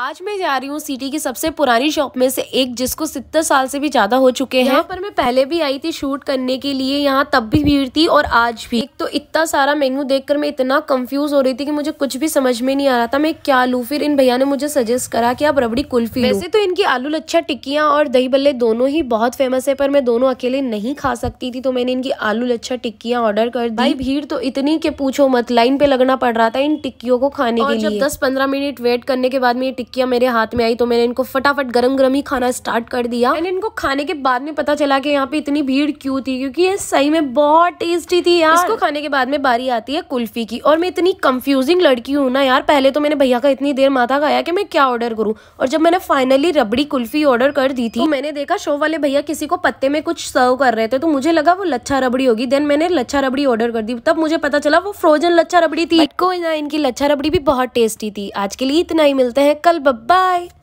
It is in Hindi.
आज मैं जा रही हूँ सिटी की सबसे पुरानी शॉप में से एक जिसको सितर साल से भी ज्यादा हो चुके हैं पर मैं पहले भी आई थी शूट करने के लिए यहाँ तब भी भीड़ थी और आज भी एक तो इतना सारा मेन्यू देखकर मैं इतना कंफ्यूज हो रही थी कि मुझे कुछ भी समझ में नहीं आ रहा था मैं क्या लू फिर इन भैया ने मुझे सजेस्ट करा की आप रबड़ी कुल्फी वैसे तो इनकी आलू लच्छा टिक्कियाँ और दही बल्ले दोनों ही बहुत फेमस है पर मैं दोनों अकेले नहीं खा सकती थी तो मैंने इनकी आलू लच्छा टिक्कियाँ ऑर्डर कर दी भाई भीड़ तो इतनी के पूछो मत लाइन पे लगना पड़ रहा था इन टिक्कियों को खाने के लिए दस पंद्रह मिनट वेट करने के बाद में ये टिक्कियां मेरे हाथ में आई तो मैंने इनको फटाफट गरम गरम ही खाना स्टार्ट कर दिया एंड इनको खाने के बाद में पता चला कि यहाँ पे इतनी भीड़ क्यों थी क्योंकि ये सही में बहुत टेस्टी थी यार इसको खाने के बाद में बारी आती है कुल्फी की और मैं इतनी कंफ्यूजिंग लड़की हूँ ना यार पहले तो मैंने भैया का इतनी देर माथा खाया कि मैं क्या ऑर्डर करूँ और जब मैंने फाइनली रबड़ी कुल्फी ऑर्डर कर दी थी तो मैंने देखा शो वाले भैया किसी को पत्ते में कुछ सर्व कर रहे थे तो मुझे लगा वो लच्छा रबड़ी होगी देन मैंने लच्छा रबड़ी ऑर्डर कर दी तब मुझे पता चला वो फ्रोजन लच्छा रबड़ी थी कोई ना इनकी लच्छा रबड़ी भी बहुत टेस्टी थी आज के लिए इतना ही मिलते हैं कल Bye-bye.